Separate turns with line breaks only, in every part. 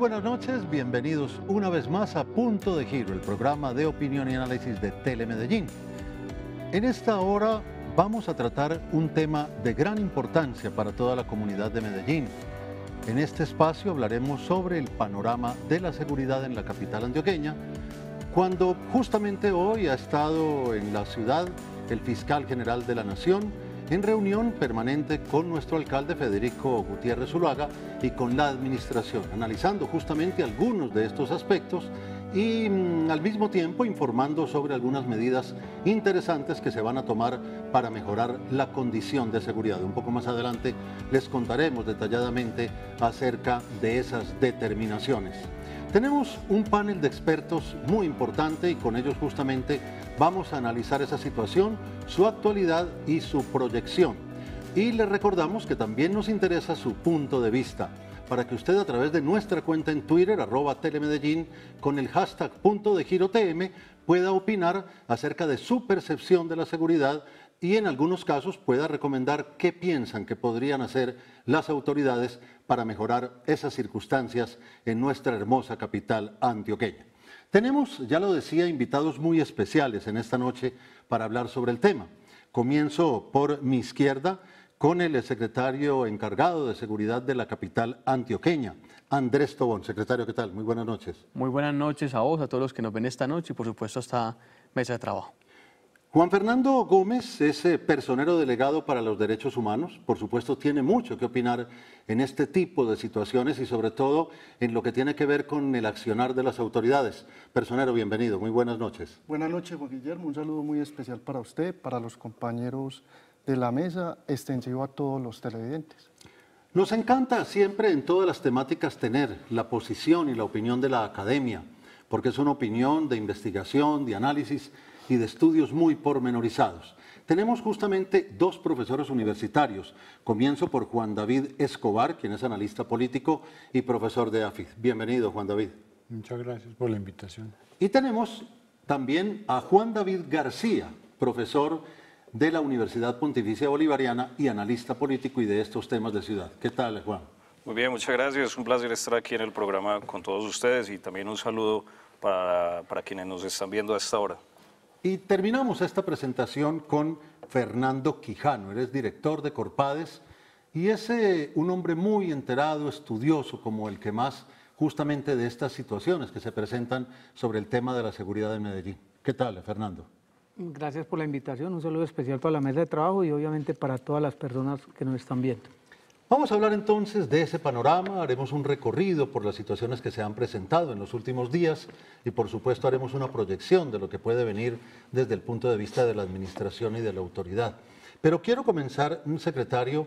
buenas noches, bienvenidos una vez más a Punto de Giro, el programa de opinión y análisis de Telemedellín. En esta hora vamos a tratar un tema de gran importancia para toda la comunidad de Medellín. En este espacio hablaremos sobre el panorama de la seguridad en la capital antioqueña, cuando justamente hoy ha estado en la ciudad el fiscal general de la Nación, en reunión permanente con nuestro alcalde Federico Gutiérrez Zuluaga y con la administración, analizando justamente algunos de estos aspectos y mm, al mismo tiempo informando sobre algunas medidas interesantes que se van a tomar para mejorar la condición de seguridad. Un poco más adelante les contaremos detalladamente acerca de esas determinaciones. Tenemos un panel de expertos muy importante y con ellos justamente vamos a analizar esa situación, su actualidad y su proyección. Y les recordamos que también nos interesa su punto de vista para que usted a través de nuestra cuenta en Twitter, arroba telemedellín, con el hashtag punto de giro TM, pueda opinar acerca de su percepción de la seguridad y en algunos casos pueda recomendar qué piensan que podrían hacer las autoridades para mejorar esas circunstancias en nuestra hermosa capital antioqueña. Tenemos, ya lo decía, invitados muy especiales en esta noche para hablar sobre el tema. Comienzo por mi izquierda con el secretario encargado de seguridad de la capital antioqueña, Andrés Tobón. Secretario,
¿qué tal? Muy buenas noches. Muy buenas noches a vos, a todos los que nos ven esta noche y por supuesto hasta esta mesa de trabajo.
Juan Fernando Gómez es eh, personero delegado para los derechos humanos. Por supuesto, tiene mucho que opinar en este tipo de situaciones y sobre todo en lo que tiene que ver con el accionar de las autoridades. Personero, bienvenido. Muy buenas noches.
Buenas noches, Juan Guillermo. Un saludo muy especial para usted, para los compañeros de la mesa, extensivo a todos los televidentes.
Nos encanta siempre en todas las temáticas tener la posición y la opinión de la academia, porque es una opinión de investigación, de análisis de estudios muy pormenorizados. Tenemos justamente dos profesores universitarios. Comienzo por Juan David Escobar, quien es analista político y profesor de AFID. Bienvenido, Juan David. Muchas
gracias por la invitación.
Y tenemos también a Juan David García, profesor de la Universidad Pontificia Bolivariana y analista político y de estos temas de ciudad. ¿Qué tal, Juan?
Muy bien, muchas gracias. Es un placer estar aquí en el programa con todos ustedes y también un saludo para, para quienes nos están viendo a esta hora.
Y terminamos esta presentación con Fernando Quijano, eres director de Corpades y es eh, un hombre muy enterado, estudioso, como el que más justamente de estas situaciones que se presentan sobre el tema de la seguridad en Medellín. ¿Qué tal, Fernando?
Gracias por la invitación, un saludo especial para la mesa de trabajo y obviamente para todas las personas que nos están viendo.
Vamos a hablar entonces de ese panorama, haremos un recorrido por las situaciones que se han presentado en los últimos días y por supuesto haremos una proyección de lo que puede venir desde el punto de vista de la administración y de la autoridad. Pero quiero comenzar, secretario,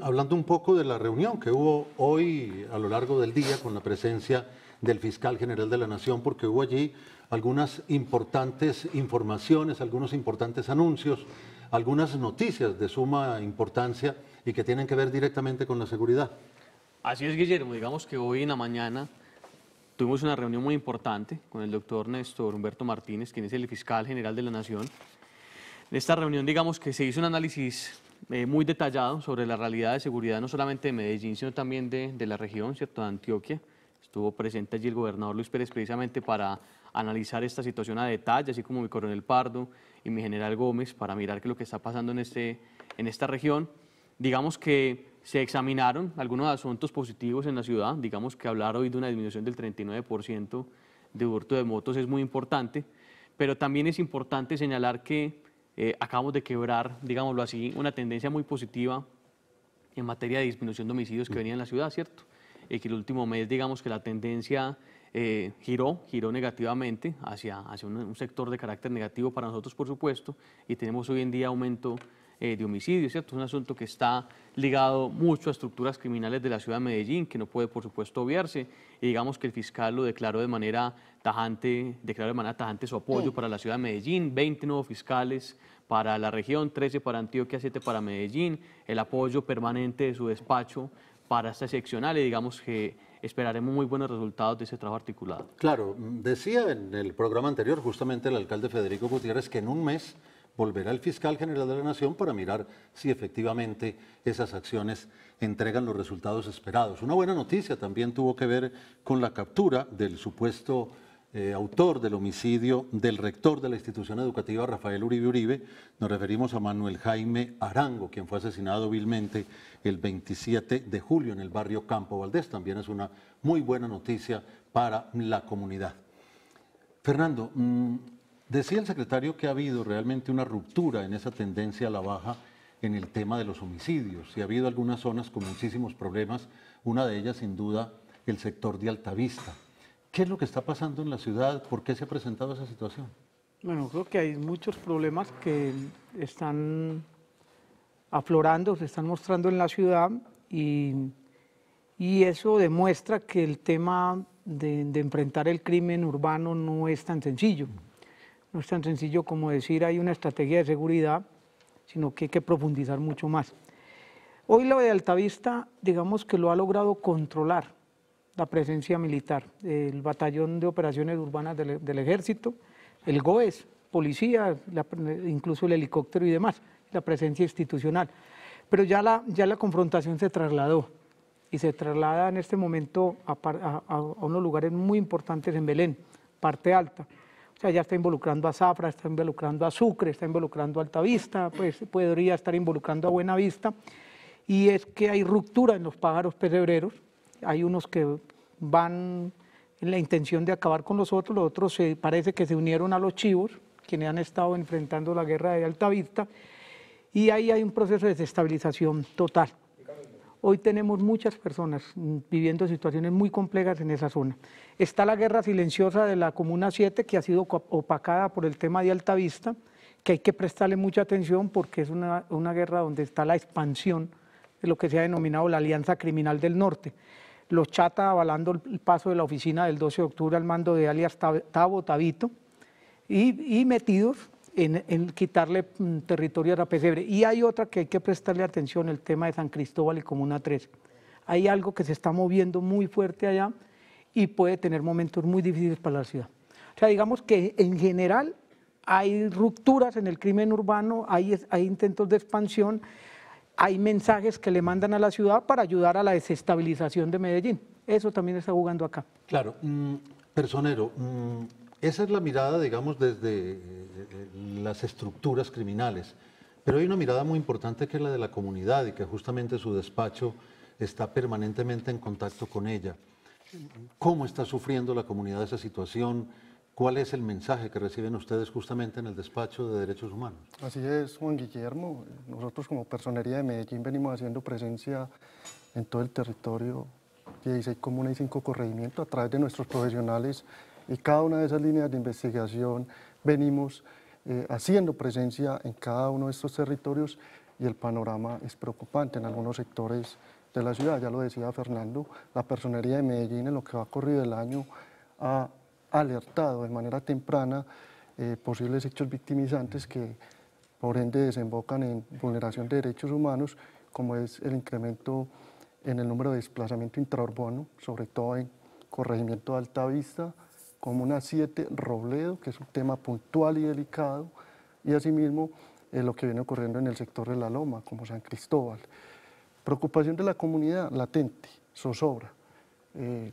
hablando un poco de la reunión que hubo hoy a lo largo del día con la presencia del fiscal general de la Nación, porque hubo allí algunas importantes informaciones, algunos importantes anuncios algunas noticias de suma importancia y que tienen que ver directamente con la seguridad.
Así es, Guillermo. Digamos que hoy en la mañana tuvimos una reunión muy importante con el doctor Néstor Humberto Martínez, quien es el fiscal general de la Nación. En esta reunión, digamos que se hizo un análisis eh, muy detallado sobre la realidad de seguridad, no solamente de Medellín, sino también de, de la región, ¿cierto?, de Antioquia. Estuvo presente allí el gobernador Luis Pérez precisamente para analizar esta situación a detalle, así como mi coronel Pardo y mi general Gómez, para mirar qué es lo que está pasando en, este, en esta región. Digamos que se examinaron algunos asuntos positivos en la ciudad, digamos que hablar hoy de una disminución del 39% de hurto de motos es muy importante, pero también es importante señalar que eh, acabamos de quebrar, digámoslo así, una tendencia muy positiva en materia de disminución de homicidios que mm. venía en la ciudad, ¿cierto? Y que el último mes, digamos que la tendencia eh, giró, giró negativamente hacia, hacia un, sector de carácter negativo para nosotros, por supuesto, y tenemos hoy en día aumento eh, de homicidios, ¿cierto? Es un asunto que está ligado mucho a estructuras criminales de la ciudad de Medellín, que no puede, por supuesto, obviarse, y digamos que el fiscal lo declaró de manera tajante, declaró de manera tajante su apoyo para la ciudad de Medellín, 20 nuevos fiscales para la región, 13 para Antioquia, 7 para Medellín, el apoyo permanente de su despacho para esta seccional y digamos que esperaremos muy buenos resultados de ese trabajo articulado.
Claro, decía en el programa anterior justamente el alcalde Federico Gutiérrez que en un mes volverá el fiscal general de la Nación para mirar si efectivamente esas acciones entregan los resultados esperados. Una buena noticia también tuvo que ver con la captura del supuesto eh, autor del homicidio del rector de la institución educativa Rafael Uribe Uribe, nos referimos a Manuel Jaime Arango, quien fue asesinado vilmente el 27 de julio en el barrio Campo Valdés. También es una muy buena noticia para la comunidad. Fernando, mm, decía el secretario que ha habido realmente una ruptura en esa tendencia a la baja en el tema de los homicidios y ha habido algunas zonas con muchísimos problemas, una de ellas sin duda el sector de Altavista. ¿Qué es lo que está pasando en la ciudad? ¿Por qué se ha presentado esa situación?
Bueno, creo que hay muchos problemas que están aflorando, se están mostrando en la ciudad y, eso demuestra que el tema de, enfrentar el crimen urbano no es tan sencillo. No es tan sencillo como decir hay una estrategia de seguridad, sino que hay que profundizar mucho más. Hoy la de Altavista, digamos que lo ha logrado controlar la presencia militar, el Batallón de Operaciones Urbanas del, Ejército, el GOES, policía, incluso el helicóptero y demás, la presencia institucional. Pero ya la, ya la confrontación se trasladó y se traslada en este momento a, a unos lugares muy importantes en Belén, parte alta. O sea, ya está involucrando a Zafra, está involucrando a Sucre, está involucrando a Altavista, pues podría estar involucrando a Buenavista. Y es que hay ruptura en los pájaros pesebreros, hay unos que van en la intención de acabar con los otros, los otros parece que se unieron a los chivos, quienes han estado enfrentando la guerra de alta vista, y ahí hay un proceso de desestabilización total. Hoy tenemos muchas personas viviendo situaciones muy complejas en esa zona. Está la guerra silenciosa de la Comuna 7, que ha sido opacada por el tema de alta vista, que hay que prestarle mucha atención porque es una, una guerra donde está la expansión de lo que se ha denominado la Alianza Criminal del Norte los chata avalando el paso de la oficina del 12 de octubre al mando de alias Tabo Tabito y, metidos en, quitarle mm, territorio a la pesebre. Y hay otra que hay que prestarle atención, el tema de San Cristóbal y Comuna 3. Hay algo que se está moviendo muy fuerte allá y puede tener momentos muy difíciles para la ciudad. O sea, digamos que en general hay rupturas en el crimen urbano, hay, hay intentos de expansión, hay mensajes que le mandan a la ciudad para ayudar a la desestabilización de Medellín. Eso también está jugando acá. Claro, mm,
personero, mm, esa es la mirada, digamos, desde eh, las estructuras criminales. Pero hay una mirada muy importante que es la de la comunidad y que justamente su despacho está permanentemente en contacto con ella. ¿Cómo está sufriendo la comunidad esa situación? ¿Cuál es el mensaje que reciben ustedes justamente en el despacho de derechos humanos?
Así es, Juan Guillermo. Nosotros como Personería de Medellín venimos haciendo presencia en todo el territorio, 16 comunas y 5 corregimientos, a través de nuestros profesionales. Y cada una de esas líneas de investigación venimos eh, haciendo presencia en cada uno de estos territorios y el panorama es preocupante en algunos sectores de la ciudad. Ya lo decía Fernando, la Personería de Medellín en lo que va a correr el año ha alertado de manera temprana eh, posibles hechos victimizantes que por ende desembocan en vulneración de derechos humanos, como es el incremento en el número de desplazamiento intraurbano, sobre todo en corregimiento de Altavista, una 7, Robledo, que es un tema puntual y delicado, y asimismo eh, lo que viene ocurriendo en el sector de La Loma, como San Cristóbal. Preocupación de la comunidad latente, zozobra. Eh,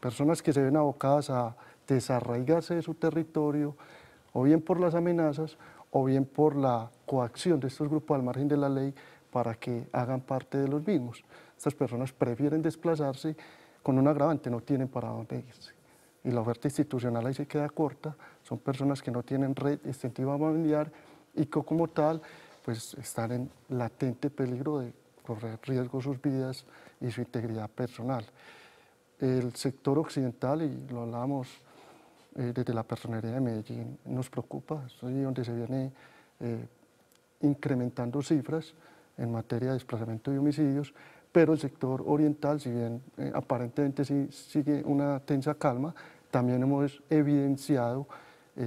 personas que se ven abocadas a desarraigarse de su territorio, o bien por las amenazas, o bien por la coacción de estos grupos al margen de la ley para que hagan parte de los mismos. Estas personas prefieren desplazarse con un agravante, no tienen para dónde irse. Y la oferta institucional ahí se queda corta, son personas que no tienen red extensiva familiar y que como tal pues están en latente peligro de correr riesgo sus vidas y su integridad personal. El sector occidental, y lo hablamos eh, desde la personería de Medellín nos preocupa, es donde se viene eh, incrementando cifras en materia de desplazamiento y homicidios, pero el sector oriental, si bien eh, aparentemente sigue una tensa calma, también hemos evidenciado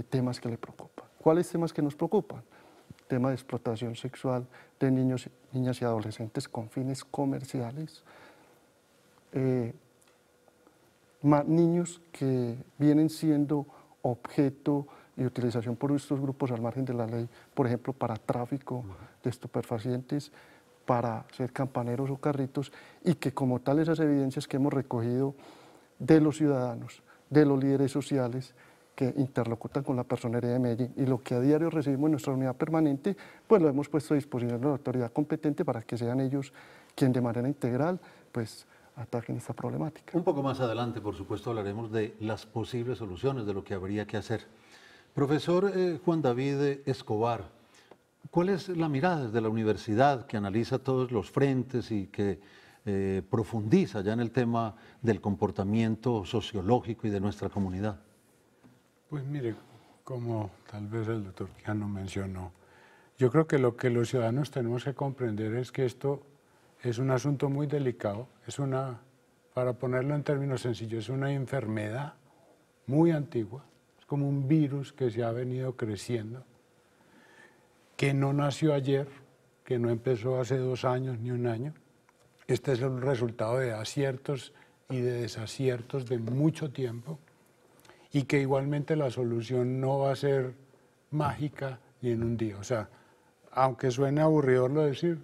temas que le preocupan. ¿Cuáles temas que nos preocupan? Tema de explotación sexual de niños, niñas y adolescentes con fines comerciales, niños que vienen siendo objeto y utilización por estos grupos al margen de la ley, por ejemplo, para tráfico de estupefacientes, para ser campaneros o carritos, y que como tal esas evidencias que hemos recogido de los ciudadanos, de los líderes sociales que interlocutan con la personería de Medellín y lo que a diario recibimos en nuestra unidad permanente, pues lo hemos puesto a disposición de la autoridad competente para que sean ellos quien de manera integral pues ataquen esta problemática.
Un poco más adelante, por supuesto, hablaremos de las posibles soluciones, de lo que habría que hacer. Profesor eh, Juan David eh, Escobar, ¿cuál es la mirada desde la universidad que analiza todos los frentes y que eh, profundiza ya en el tema del comportamiento sociológico y de nuestra comunidad?
Pues mire, como tal vez el doctor Quiano mencionó, yo creo que lo que los ciudadanos tenemos que comprender es que esto es un asunto muy delicado es una, para ponerlo en términos sencillos, es una enfermedad muy antigua, es como un virus que se ha venido creciendo, que no nació ayer, que no empezó hace dos años ni un año. Este es el resultado de aciertos y de desaciertos de mucho tiempo y que igualmente la solución no va a ser mágica y en un día. O sea, aunque suene aburrido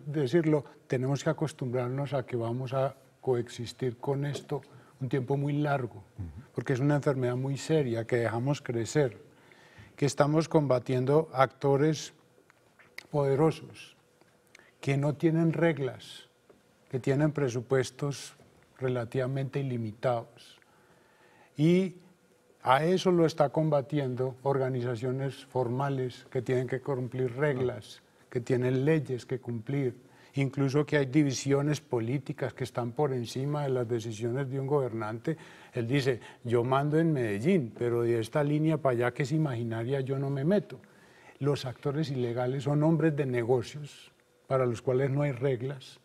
decirlo, tenemos que acostumbrarnos a que vamos a existir con esto un tiempo muy largo, porque es una enfermedad muy seria que dejamos crecer, que estamos combatiendo actores poderosos, que no tienen reglas, que tienen presupuestos relativamente ilimitados. Y a eso lo está combatiendo organizaciones formales que tienen que cumplir reglas, que tienen leyes que cumplir, incluso que hay divisiones políticas que están por encima de las decisiones de un gobernante. Él dice, yo mando en Medellín, pero de esta línea para allá que es imaginaria yo no me meto. Los actores ilegales son hombres de negocios para los cuales no hay reglas.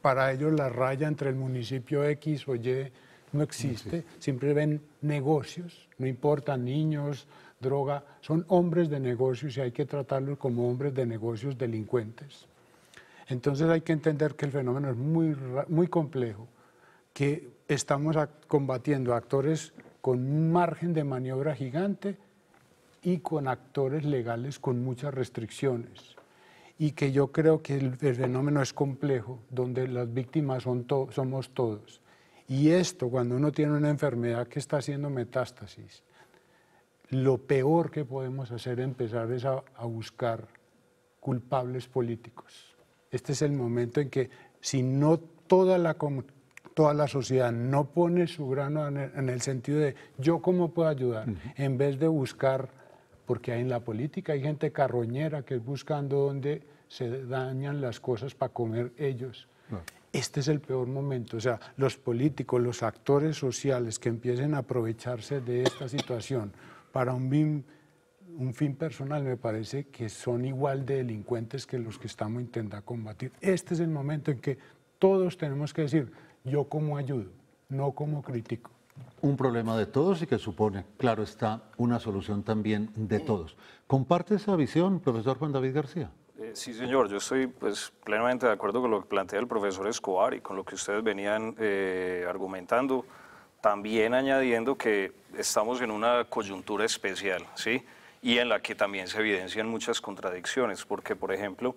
Para ellos la raya entre el municipio X o Y no existe. Siempre ven negocios, no importa niños, droga, son hombres de negocios y hay que tratarlos como hombres de negocios delincuentes. Entonces hay que entender que el fenómeno es muy, complejo, que estamos combatiendo actores con un margen de maniobra gigante y con actores legales con muchas restricciones. Y que yo creo que el, fenómeno es complejo, donde las víctimas somos todos. Y esto, cuando uno tiene una enfermedad que está haciendo metástasis, lo peor que podemos hacer es empezar es a buscar culpables políticos este es el momento en que si no toda la, toda la sociedad no pone su grano en el, sentido de yo cómo puedo ayudar, en vez de buscar, porque hay en la política, hay gente carroñera que es buscando donde se dañan las cosas para comer ellos. Este es el peor momento. O sea, los políticos, los actores sociales que empiecen a aprovecharse de esta situación para un BIM un fin personal, me parece que son igual de delincuentes que los que estamos intentando combatir. Este es el momento en que todos tenemos que decir, yo como ayudo, no como crítico.
Un problema de todos y que supone, claro está, una solución también de todos. ¿Comparte esa visión, profesor Juan David García?
Eh, sí, señor, yo estoy pues, plenamente de acuerdo con lo que plantea el profesor Escobar y con lo que ustedes venían eh, argumentando, también añadiendo que estamos en una coyuntura especial, ¿sí? y en la que también se evidencian muchas contradicciones, porque, por ejemplo,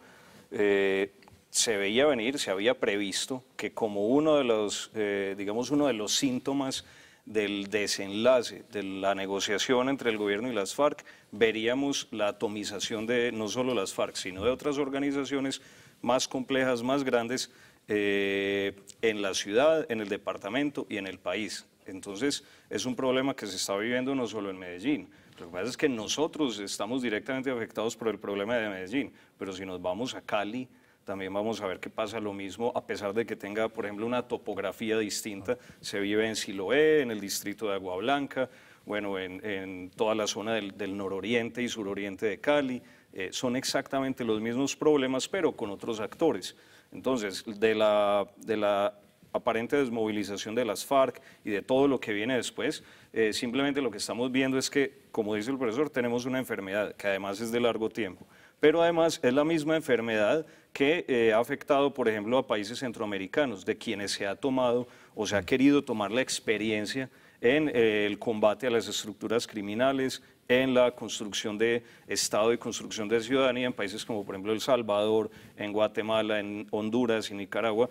eh, se veía venir, se había previsto que como uno de los, eh, digamos, uno de los síntomas del desenlace de la negociación entre el gobierno y las FARC, veríamos la atomización de no solo las FARC, sino de otras organizaciones más complejas, más grandes, eh, en la ciudad, en el departamento y en el país. Entonces, es un problema que se está viviendo no solo en Medellín, lo que pasa es que nosotros estamos directamente afectados por el problema de Medellín, pero si nos vamos a Cali, también vamos a ver que pasa lo mismo, a pesar de que tenga, por ejemplo, una topografía distinta, se vive en Siloé, en el distrito de Agua Blanca, bueno, en, toda la zona del, nororiente y suroriente de Cali, eh, son exactamente los mismos problemas, pero con otros actores. Entonces, de la, de la aparente desmovilización de las FARC y de todo lo que viene después, eh, simplemente lo que estamos viendo es que, como dice el profesor, tenemos una enfermedad que además es de largo tiempo, pero además es la misma enfermedad que eh, ha afectado, por ejemplo, a países centroamericanos, de quienes se ha tomado o se ha querido tomar la experiencia en eh, el combate a las estructuras criminales, en la construcción de Estado y construcción de ciudadanía en países como por ejemplo El Salvador, en Guatemala, en Honduras y Nicaragua,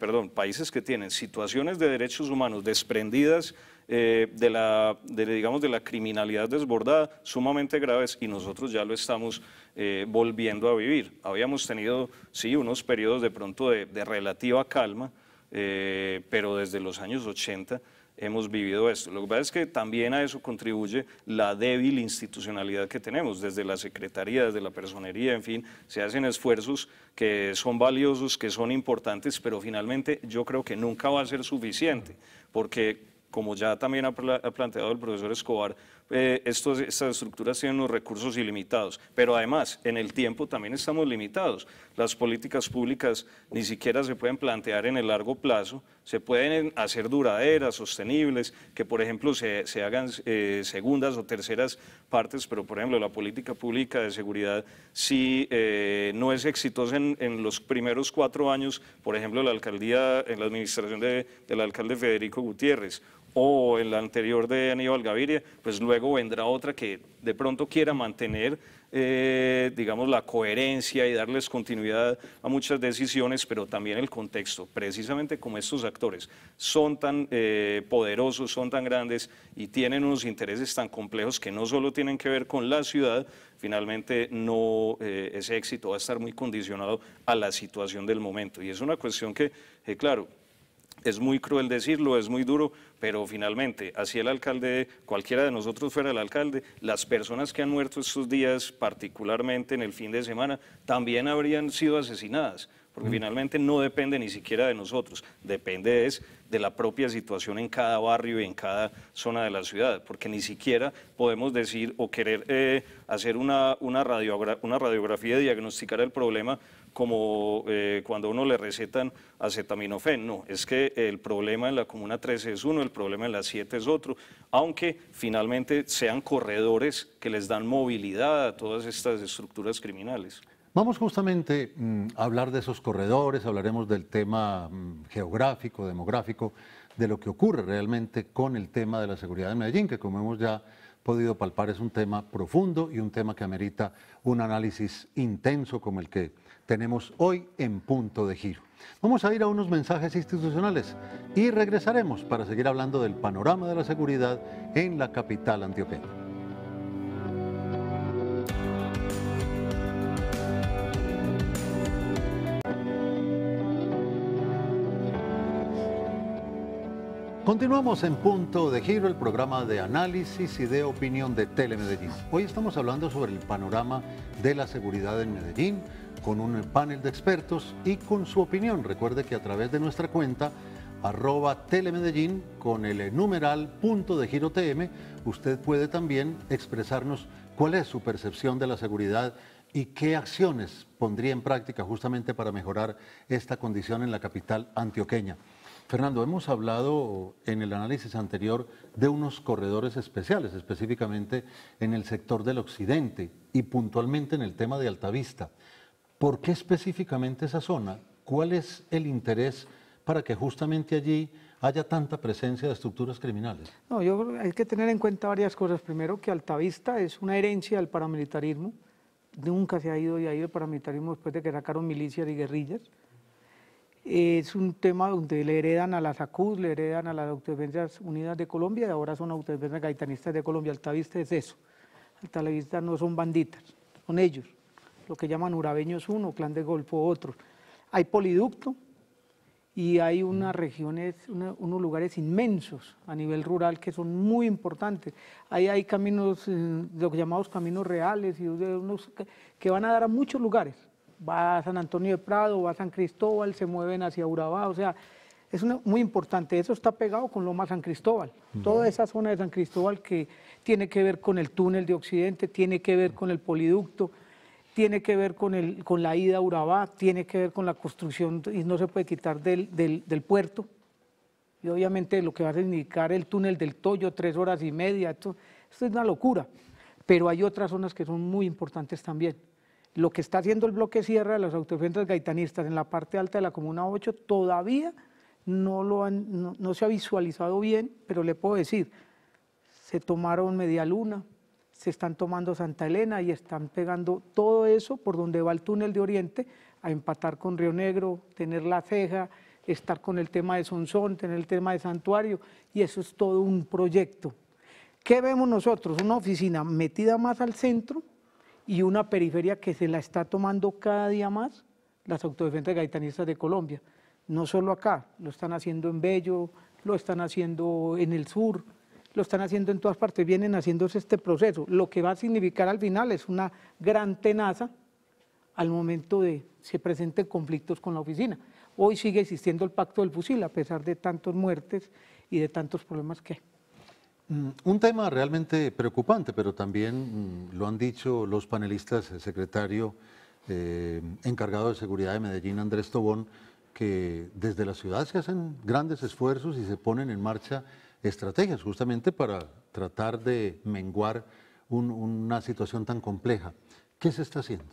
perdón, países que tienen situaciones de derechos humanos desprendidas eh, de, la, digamos, de la criminalidad desbordada sumamente graves y nosotros ya lo estamos eh, volviendo a vivir. Habíamos tenido, sí, unos periodos de pronto de, relativa calma, eh, pero desde los años 80 hemos vivido esto. Lo que pasa es que también a eso contribuye la débil institucionalidad que tenemos, desde la Secretaría, desde la Personería, en fin, se hacen esfuerzos que son valiosos, que son importantes, pero finalmente yo creo que nunca va a ser suficiente, porque como ya también ha, planteado el profesor Escobar, eh, estas estructuras tienen unos recursos ilimitados, pero además en el tiempo también estamos limitados. Las políticas públicas ni siquiera se pueden plantear en el largo plazo, se pueden hacer duraderas, sostenibles, que por ejemplo se, hagan eh, segundas o terceras partes, pero por ejemplo la política pública de seguridad, si eh, no es exitosa en, los primeros cuatro años, por ejemplo la alcaldía, en la administración del alcalde Federico Gutiérrez, o el anterior de Aníbal Gaviria, pues luego vendrá otra que de pronto quiera mantener, eh, digamos, la coherencia y darles continuidad a muchas decisiones, pero también el contexto, precisamente como estos actores son tan eh, poderosos, son tan grandes y tienen unos intereses tan complejos que no solo tienen que ver con la ciudad, finalmente no, eh, ese éxito va a estar muy condicionado a la situación del momento. Y es una cuestión que, claro, es muy cruel decirlo, es muy duro, pero finalmente, así el alcalde, cualquiera de nosotros fuera el alcalde, las personas que han muerto estos días, particularmente en el fin de semana, también habrían sido asesinadas, porque mm. finalmente no depende ni siquiera de nosotros, depende es de la propia situación en cada barrio y en cada zona de la ciudad, porque ni siquiera podemos decir o querer eh, hacer una, una, una radiografía y diagnosticar el problema como cuando eh, cuando uno le recetan acetaminofén. No, es que el problema en la Comuna 13 es uno, el problema en la 7 es otro, aunque finalmente sean corredores que les dan movilidad a todas estas estructuras criminales.
Vamos justamente mm, a hablar de esos corredores, hablaremos del tema mm, geográfico, demográfico, de lo que ocurre realmente con el tema de la seguridad de Medellín, que como hemos ya podido palpar es un tema profundo y un tema que amerita un análisis intenso como el que tenemos hoy en punto de giro. Vamos a ir a unos mensajes institucionales y regresaremos para seguir hablando del panorama de la seguridad en la capital antioqueña. Continuamos en Punto de Giro, el programa de análisis y de opinión de Telemedellín. Hoy estamos hablando sobre el panorama de la seguridad en Medellín con un panel de expertos y con su opinión. Recuerde que a través de nuestra cuenta arroba telemedellín con el numeral punto de giro TM, usted puede también expresarnos cuál es su percepción de la seguridad y qué acciones pondría en práctica justamente para mejorar esta condición en la capital antioqueña. Fernando, hemos hablado en el análisis anterior de unos corredores especiales, específicamente en el sector del occidente y puntualmente en el tema de Altavista. ¿Por qué específicamente esa zona? ¿Cuál es el interés para que justamente allí haya tanta presencia de estructuras criminales?
No, yo hay que tener en cuenta varias cosas. Primero, que Altavista es una herencia del paramilitarismo. Nunca se ha ido y ha ido el paramilitarismo después de que sacaron milicias y guerrillas. Es un tema donde le heredan a las acus, le heredan a las Autodefensas Unidas de Colombia y ahora son Autodefensas Gaitanistas de Colombia. Altavista es eso. Altavista no son banditas, son ellos. Lo que llaman urabeños uno, clan de golfo otro. Hay poliducto y hay unas regiones, unos lugares inmensos a nivel rural que son muy importantes. Ahí hay caminos, eh, los llamados caminos reales, y que van a dar a muchos lugares va a San Antonio de Prado, va a San Cristóbal, se mueven hacia Urabá, o sea, es muy importante, eso está pegado con Loma San Cristóbal, toda esa zona de San Cristóbal que tiene que ver con el túnel de Occidente, tiene que ver con el poliducto, tiene que ver con, la ida a Urabá, tiene que ver con la construcción, y no se puede quitar del, puerto, y obviamente lo que va a significar el túnel del Toyo, tres horas y media, esto es una locura, pero hay otras zonas que son muy importantes también lo que está haciendo el bloque Sierra de las autodefensas gaitanistas en la parte alta de la Comuna 8 todavía no, lo se ha visualizado bien, pero le puedo decir, se tomaron Media Luna, se están tomando Santa Elena y están pegando todo eso por donde va el túnel de Oriente a empatar con Río Negro, tener la ceja, estar con el tema de Sonsón, tener el tema de Santuario, y eso es todo un proyecto. ¿Qué vemos nosotros? Una oficina metida más al centro, y una periferia que se la está tomando cada día más las autodefensas gaitanistas de Colombia. No solo acá, lo están haciendo en Bello, lo están haciendo en el sur, lo están haciendo en todas partes, vienen haciéndose este proceso. Lo que va a significar al final es una gran tenaza al momento de se presenten conflictos con la oficina. Hoy sigue existiendo el pacto del fusil, a pesar de tantas muertes y de tantos problemas que hay. Mm,
un tema realmente preocupante, pero también mm, lo han dicho los panelistas, el secretario eh, encargado de seguridad de Medellín, Andrés Tobón, que desde la ciudad se hacen grandes esfuerzos y se ponen en marcha estrategias justamente para tratar de menguar una situación tan compleja. ¿Qué se está haciendo?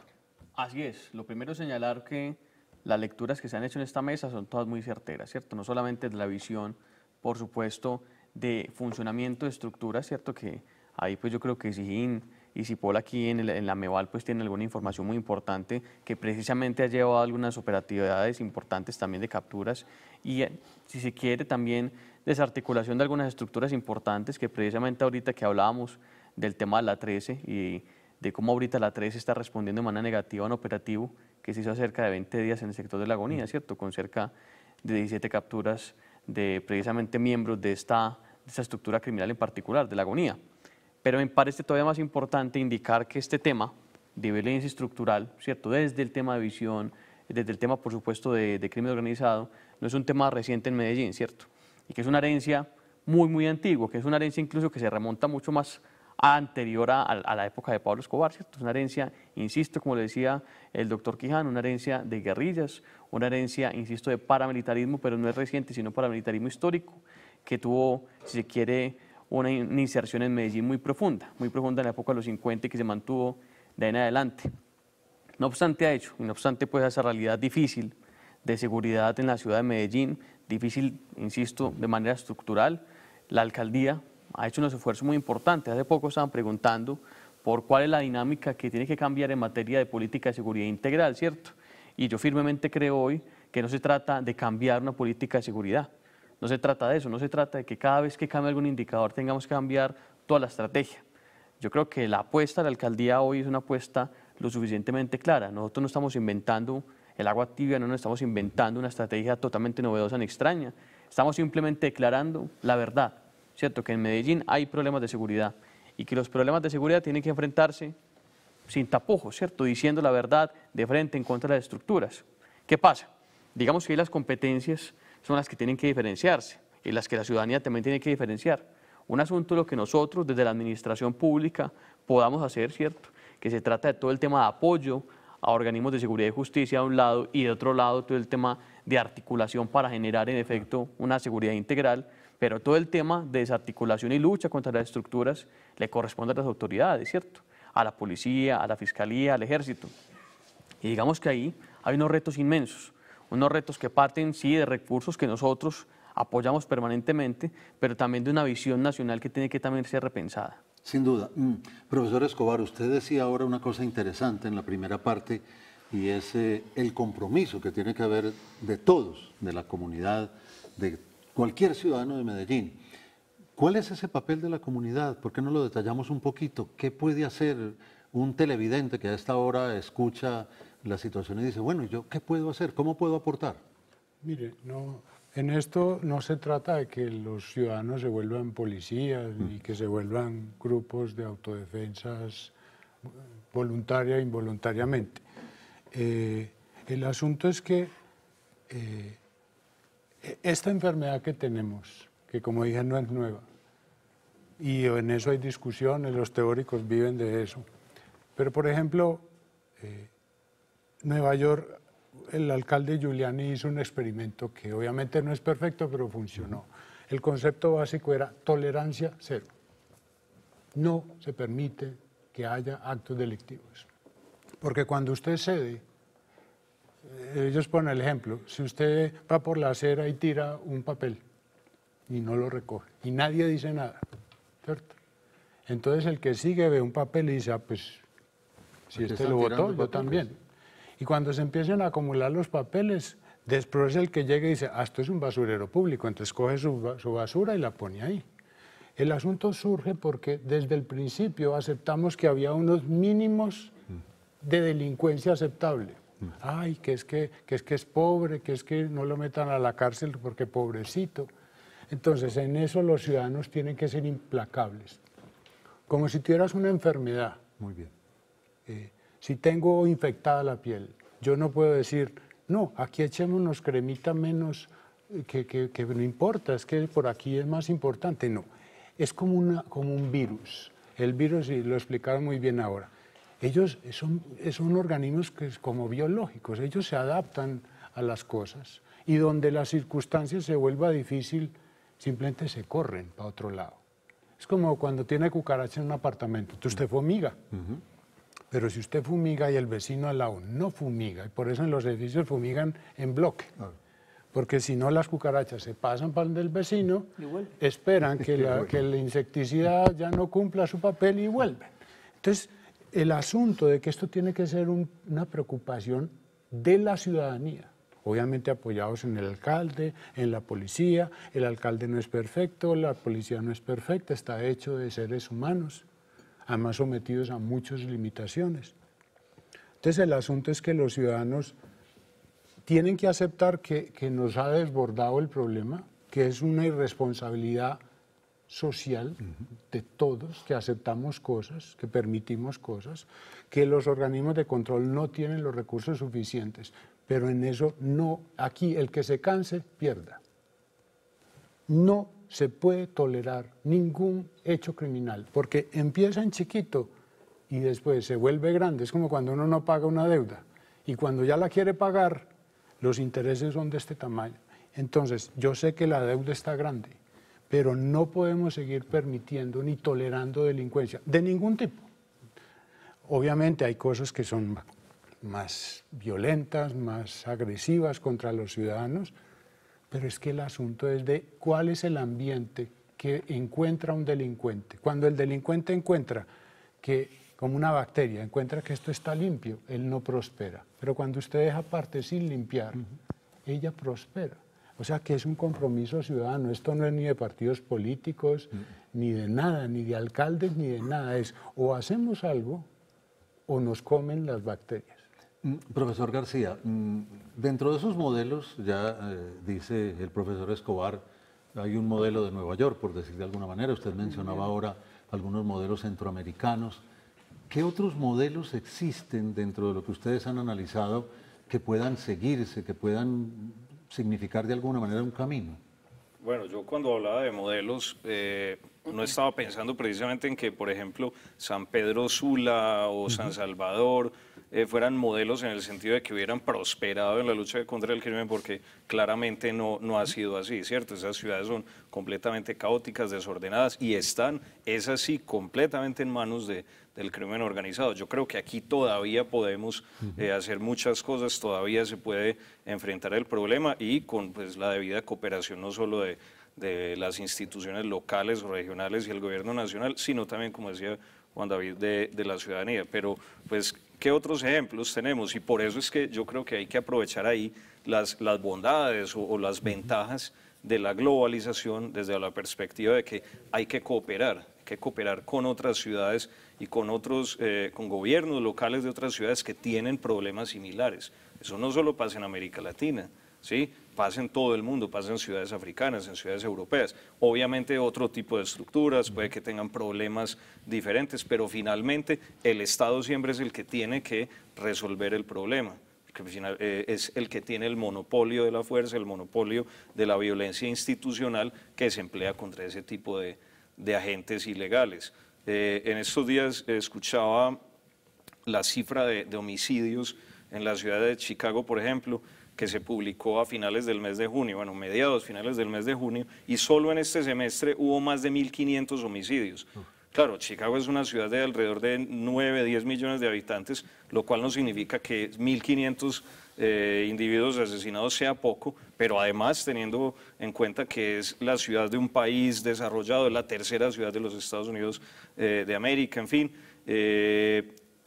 Así es. Lo primero es señalar que las lecturas que se han hecho en esta mesa son todas muy certeras, ¿cierto? No solamente de la visión, por supuesto, de funcionamiento de estructuras, ¿cierto? Que ahí pues yo creo que SIGIN y SIPOL aquí en, la MEVAL pues tienen alguna información muy importante que precisamente ha llevado a algunas operatividades importantes también de capturas y eh, si se quiere también desarticulación de algunas estructuras importantes que precisamente ahorita que hablábamos del tema de la 13 y de cómo ahorita la 13 está respondiendo de manera negativa a un operativo que se hizo cerca de 20 días en el sector de la agonía, ¿cierto? Con cerca de 17 capturas de precisamente miembros de esta esa estructura criminal en particular, de la agonía. Pero me parece todavía más importante indicar que este tema de violencia estructural, ¿cierto? desde el tema de visión, desde el tema, por supuesto, de, crimen organizado, no es un tema reciente en Medellín, ¿cierto? Y que es una herencia muy, muy antigua, que es una herencia incluso que se remonta mucho más anterior a, la época de Pablo Escobar, Es una herencia, insisto, como le decía el doctor Quijano, una herencia de guerrillas, una herencia, insisto, de paramilitarismo, pero no es reciente, sino paramilitarismo histórico que tuvo, si se quiere, una iniciación en Medellín muy profunda, muy profunda en la época de los 50 y que se mantuvo de ahí en adelante. No obstante ha hecho, y no obstante pues a esa realidad difícil de seguridad en la ciudad de Medellín, difícil, insisto, de manera estructural, la alcaldía ha hecho unos esfuerzos muy importantes. Hace poco estaban preguntando por cuál es la dinámica que tiene que cambiar en materia de política de seguridad integral, ¿cierto? Y yo firmemente creo hoy que no se trata de cambiar una política de seguridad, no se trata de eso, no se trata de que cada vez que cambie algún indicador tengamos que cambiar toda la estrategia. Yo creo que la apuesta de la alcaldía hoy es una apuesta lo suficientemente clara. Nosotros no estamos inventando el agua tibia, no nos estamos inventando una estrategia totalmente novedosa ni extraña. Estamos simplemente declarando la verdad, ¿cierto? Que en Medellín hay problemas de seguridad y que los problemas de seguridad tienen que enfrentarse sin tapujos, ¿cierto? Diciendo la verdad de frente en contra de las estructuras. ¿Qué pasa? Digamos que hay las competencias son las que tienen que diferenciarse y las que la ciudadanía también tiene que diferenciar. Un asunto es lo que nosotros desde la administración pública podamos hacer, ¿cierto? Que se trata de todo el tema de apoyo a organismos de seguridad y justicia de un lado y de otro lado todo el tema de articulación para generar en efecto una seguridad integral, pero todo el tema de desarticulación y lucha contra las estructuras le corresponde a las autoridades, ¿cierto? A la policía, a la fiscalía, al ejército. Y digamos que ahí hay unos retos inmensos unos retos que parten, sí, de recursos que nosotros apoyamos permanentemente, pero también de una visión nacional que tiene que también ser repensada. Sin
duda. Mm. Profesor Escobar, usted decía ahora una cosa interesante en la primera parte y es eh, el compromiso que tiene que haber de todos, de la comunidad, de cualquier ciudadano de Medellín. ¿Cuál es ese papel de la comunidad? ¿Por qué no lo detallamos un poquito? ¿Qué puede hacer un televidente que a esta hora escucha la situación y dice, bueno, yo qué puedo hacer? ¿Cómo puedo aportar?
Mire, no, en esto no se trata de que los ciudadanos se vuelvan policías y mm. que se vuelvan grupos de autodefensas voluntaria e involuntariamente. Eh, el asunto es que eh, e-, esta enfermedad que tenemos, que como dije no es nueva, y en eso hay discusiones, los teóricos viven de eso, pero por ejemplo, eh, Nueva York, el alcalde Giuliani hizo un experimento que obviamente no es perfecto, pero funcionó. El concepto básico era tolerancia cero. No se permite que haya actos delictivos. Porque cuando usted cede, eh, ellos ponen el ejemplo, si usted va por la acera y tira un papel y no lo recoge y nadie dice nada, ¿cierto? Entonces el que sigue ve un papel y dice, ah, pues
si este lo votó,
yo también. Y cuando se empiezan a acumular los papeles, después el que llega y dice, ah, esto es un basurero público, entonces coge su, basura y la pone ahí. El asunto surge porque desde el principio aceptamos que había unos mínimos de delincuencia aceptable. Ay, que es que, es que es pobre, que es que no lo metan a la cárcel porque pobrecito. Entonces, en eso los ciudadanos tienen que ser implacables. Como si tuvieras una enfermedad.
Muy bien. Eh,
si tengo infectada la piel, yo no puedo decir, no, aquí echemos unos cremita menos, eh, que, no importa, es que por aquí es más importante. No, es como, una, como un virus. El virus, y lo explicaron muy bien ahora, ellos son, organismos que como biológicos, ellos se adaptan a las cosas y donde la circunstancia se vuelva difícil, simplemente se corren para otro lado. Es como cuando tiene cucaracha en un apartamento, usted fomiga. Pero si usted fumiga y el vecino al lado no fumiga, y por eso en los edificios fumigan en bloque, ah. porque si no las cucarachas se pasan para el vecino, esperan que, la, que insecticida ya no cumpla su papel y vuelven. Entonces, el asunto de que esto tiene que ser una preocupación de la ciudadanía obviamente apoyados en el alcalde, en la policía. El alcalde no es perfecto, la policía no es perfecta, está hecho de seres humanos además sometidos a muchas limitaciones. Entonces el asunto es que los ciudadanos tienen que aceptar que, nos ha desbordado el problema, que es una irresponsabilidad social de todos, que aceptamos cosas, que permitimos cosas, que los organismos de control no tienen los recursos suficientes, pero en eso no, aquí el que se canse pierda. No se puede tolerar ningún hecho criminal, porque empieza en chiquito y después se vuelve grande. Es como cuando uno no paga una deuda y cuando ya la quiere pagar, los intereses son de este tamaño. Entonces, yo sé que la deuda está grande, pero no podemos seguir permitiendo ni tolerando delincuencia de ningún tipo. Obviamente hay cosas que son más violentas, más agresivas contra los ciudadanos, pero es que el asunto es de cuál es el ambiente que encuentra un delincuente. Cuando el delincuente encuentra que, como una bacteria, encuentra que esto está limpio, él no prospera. Pero cuando usted deja parte sin limpiar, ella prospera. O sea que es un compromiso ciudadano. Esto no es ni de partidos políticos, ni de nada, ni de alcaldes, ni de nada. Es o hacemos algo o nos comen las bacterias.
Mm, profesor García, mm, dentro de esos modelos, ya eh, dice el profesor Escobar, hay un modelo de Nueva York, por decir de alguna manera, usted mencionaba ahora algunos modelos centroamericanos. ¿Qué otros modelos existen dentro de lo que ustedes han analizado que puedan seguirse, que puedan significar de alguna manera un camino?
Bueno, yo cuando hablaba de modelos, eh, no estaba pensando precisamente en que, por ejemplo, San Pedro Sula o San Salvador eh, fueran modelos en el sentido de que hubieran prosperado en la lucha contra el crimen, porque claramente no, no ha sido así, ¿cierto? Esas ciudades son completamente caóticas, desordenadas y están, es así, completamente en manos de, del crimen organizado. Yo creo que aquí todavía podemos eh, hacer muchas cosas, todavía se puede enfrentar el problema y con pues, la debida cooperación no solo de las instituciones locales o regionales y el gobierno nacional, sino también, como decía Juan David, de, de, la ciudadanía. Pero pues ¿Qué otros ejemplos tenemos? Y por eso es que yo creo que hay que aprovechar ahí las, las bondades o, las ventajas de la globalización desde la perspectiva de que hay que cooperar, hay que cooperar con otras ciudades y con otros, eh, con gobiernos locales de otras ciudades que tienen problemas similares. Eso no solo pasa en América Latina, ¿sí? pasa en todo el mundo, pasa en ciudades africanas, en ciudades europeas. Obviamente otro tipo de estructuras, puede que tengan problemas diferentes, pero finalmente el Estado siempre es el que tiene que resolver el problema que eh, es el que tiene el monopolio de la fuerza, el monopolio de la violencia institucional que se emplea contra ese tipo de, de agentes ilegales. Eh, en estos días escuchaba la cifra de homicidios en la ciudad de Chicago, por ejemplo, que se publicó a finales del mes de junio, bueno, mediados, finales del mes de junio, y solo en este semestre hubo más de 1.500 homicidios. Ah. Claro, Chicago es una ciudad de alrededor de 9, 10 millones de habitantes, lo cual no significa que 1.500 eh, individuos asesinados sea poco, pero además teniendo en cuenta que es la ciudad de un país desarrollado, es la tercera ciudad de los Estados Unidos eh, de América, en fin. Eh,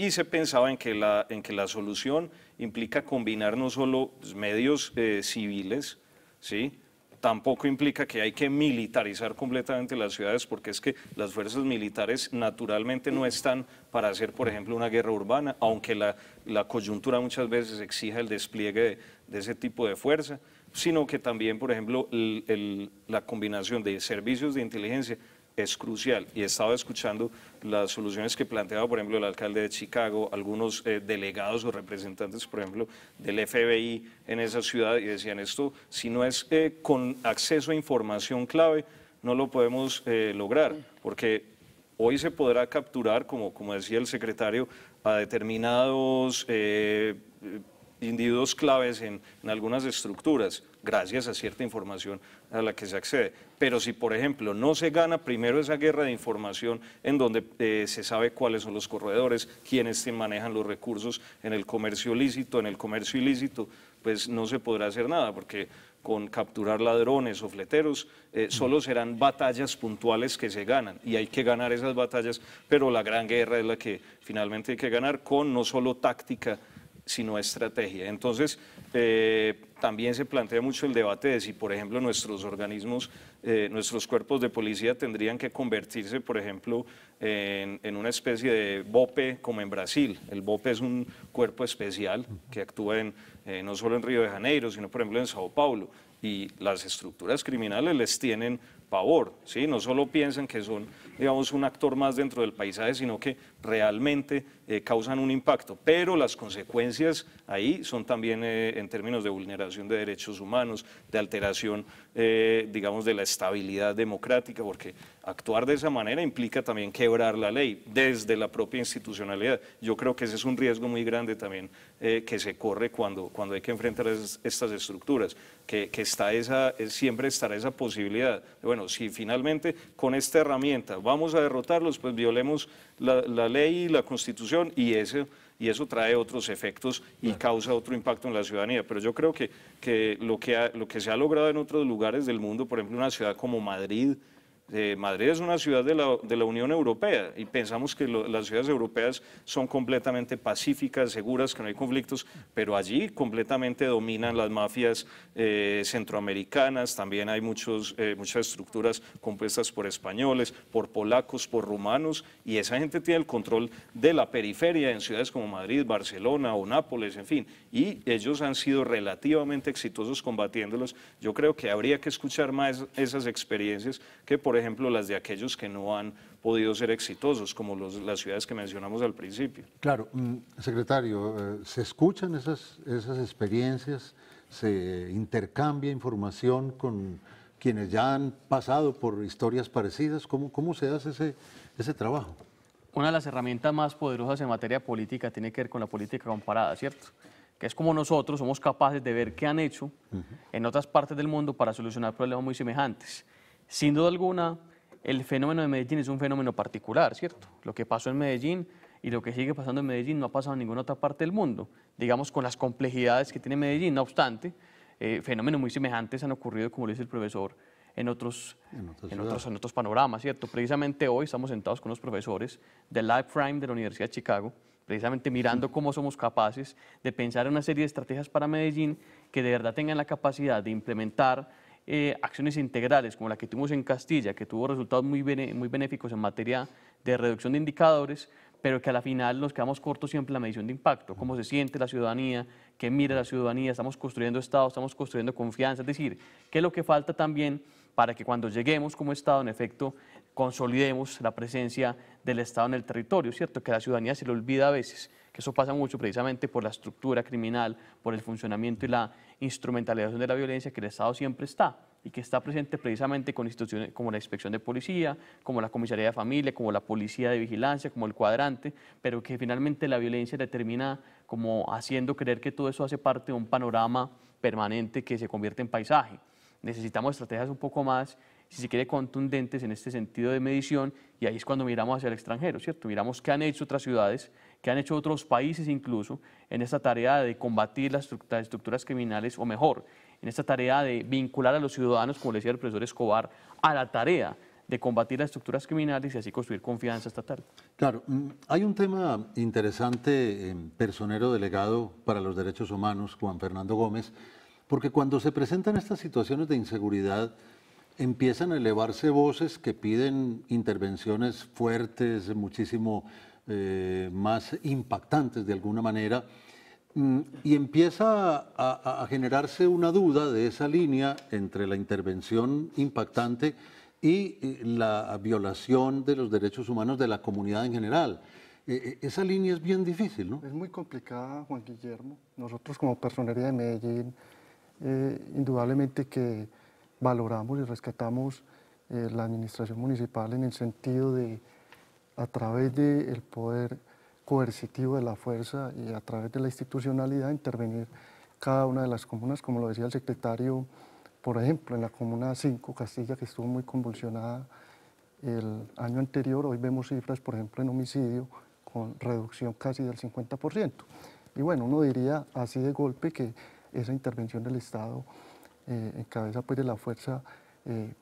y se pensaba en que la, en que la solución implica combinar no solo pues, medios eh, civiles, ¿sí? tampoco implica que hay que militarizar completamente las ciudades, porque es que las fuerzas militares naturalmente no están para hacer, por ejemplo, una guerra urbana, aunque la, coyuntura muchas veces exija el despliegue de, ese tipo de fuerza, sino que también, por ejemplo, la combinación de servicios de inteligencia es crucial y he estado escuchando las soluciones que planteaba, por ejemplo, el alcalde de Chicago, algunos eh, delegados o representantes, por ejemplo, del FBI en esa ciudad y decían esto, si no es eh, con acceso a información clave, no lo podemos eh, lograr, porque hoy se podrá capturar, como, como decía el secretario, a determinados individuos claves en algunas estructuras gracias a cierta información a la que se accede. Pero si, por ejemplo, no se gana primero esa guerra de información en donde eh, se sabe cuáles son los corredores, quiénes manejan los recursos en el comercio lícito, en el comercio ilícito, pues no se podrá hacer nada, porque con capturar ladrones o fleteros, eh, solo serán batallas puntuales que se ganan y hay que ganar esas batallas, pero la gran guerra es la que finalmente hay que ganar con no solo táctica, sino estrategia. Entonces, eh, también se plantea mucho el debate de si, por ejemplo, nuestros organismos, eh, nuestros cuerpos de policía tendrían que convertirse, por ejemplo, en, una especie de BOPE como en Brasil. El BOPE es un cuerpo especial que actúa en, eh, no solo en Río de Janeiro, sino, por ejemplo, en Sao Paulo. Y las estructuras criminales les tienen pavor, ¿sí? No solo piensan que son digamos, un actor más dentro del paisaje, sino que realmente eh, causan un impacto. Pero las consecuencias ahí son también eh, en términos de vulneración de derechos humanos, de alteración, eh, digamos, de la estabilidad democrática, porque actuar de esa manera implica también quebrar la ley desde la propia institucionalidad. Yo creo que ese es un riesgo muy grande también que se corre cuando, cuando hay que enfrentar estas estructuras, que, que está esa, siempre estará esa posibilidad. Bueno, si finalmente con esta herramienta vamos a derrotarlos, pues violemos la, ley y la constitución y eso, y eso trae otros efectos y causa otro impacto en la ciudadanía. Pero yo creo que, que, lo, que lo que se ha logrado en otros lugares del mundo, por ejemplo, una ciudad como Madrid, eh, Madrid es una ciudad de la, Unión Europea y pensamos que las ciudades europeas son completamente pacíficas, seguras, que no hay conflictos, pero allí completamente dominan las mafias eh, centroamericanas, también hay muchos, eh, muchas estructuras compuestas por españoles, por polacos, por rumanos, y esa gente tiene el control de la periferia en ciudades como Madrid, Barcelona o Nápoles, en fin, y ellos han sido relativamente exitosos combatiéndolos. Yo creo que habría que escuchar más esas experiencias que por ejemplo, las de aquellos que no han podido ser exitosos, como las ciudades que mencionamos al principio.
Claro, mm, secretario, eh, ¿se escuchan esas, experiencias? ¿Se intercambia información con quienes ya han pasado por historias parecidas? ¿Cómo, cómo se hace ese, trabajo?
Una de las herramientas más poderosas en materia política tiene que ver con la política comparada, ¿cierto? que es como nosotros somos capaces de ver qué han hecho en otras partes del mundo para solucionar problemas muy semejantes. Sin duda alguna, el fenómeno de Medellín es un fenómeno particular, ¿cierto? Lo que pasó en Medellín y lo que sigue pasando en Medellín no ha pasado en ninguna otra parte del mundo, digamos con las complejidades que tiene Medellín, no obstante, eh, fenómenos muy semejantes han ocurrido, como lo dice el profesor, en otros, en, otros, en otros panoramas, ¿cierto? Precisamente hoy estamos sentados con los profesores del Life Prime de la Universidad de Chicago, precisamente mirando cómo somos capaces de pensar en una serie de estrategias para Medellín que de verdad tengan la capacidad de implementar eh, acciones integrales como la que tuvimos en Castilla, que tuvo resultados muy, muy benéficos en materia de reducción de indicadores, pero que a la final nos quedamos cortos siempre en la medición de impacto, cómo se siente la ciudadanía, qué mira la ciudadanía, estamos construyendo Estado, estamos construyendo confianza, es decir, qué es lo que falta también para que cuando lleguemos como Estado, en efecto, consolidemos la presencia del Estado en el territorio, ¿cierto? Que la ciudadanía se le olvida a veces que eso pasa mucho precisamente por la estructura criminal, por el funcionamiento y la instrumentalización de la violencia que el Estado siempre está y que está presente precisamente con instituciones como la Inspección de Policía, como la Comisaría de Familia, como la Policía de Vigilancia, como el cuadrante, pero que finalmente la violencia determina como haciendo creer que todo eso hace parte de un panorama permanente que se convierte en paisaje. Necesitamos estrategias un poco más si se quiere, contundentes en este sentido de medición, y ahí es cuando miramos hacia el extranjero, ¿cierto? Miramos qué han hecho otras ciudades, qué han hecho otros países incluso en esta tarea de combatir las estructuras criminales, o mejor, en esta tarea de vincular a los ciudadanos, como le decía el profesor Escobar, a la tarea de combatir las estructuras criminales y así construir confianza estatal.
Claro, mm, hay un tema interesante, personero delegado para los derechos humanos, Juan Fernando Gómez, porque cuando se presentan estas situaciones de inseguridad, empiezan a elevarse voces que piden intervenciones fuertes, muchísimo eh, más impactantes de alguna manera, mm, y empieza a, generarse una duda de esa línea entre la intervención impactante y eh, la violación de los derechos humanos de la comunidad en general. E, e, esa línea es bien difícil, ¿no? Es muy complicada, Juan
Guillermo. Nosotros como personería de Medellín, eh, indudablemente que valoramos y rescatamos eh, la administración municipal en el sentido de, a través del poder coercitivo de la fuerza y a través de la institucionalidad, intervenir cada una de las comunas, como lo decía el secretario, por ejemplo, en la comuna 5, Castilla, que estuvo muy convulsionada el año anterior, hoy vemos cifras, por ejemplo, en homicidio, con reducción casi del 50%. Y bueno, uno diría así de golpe que esa intervención del Estado eh, en cabeza pues, de la fuerza, eh,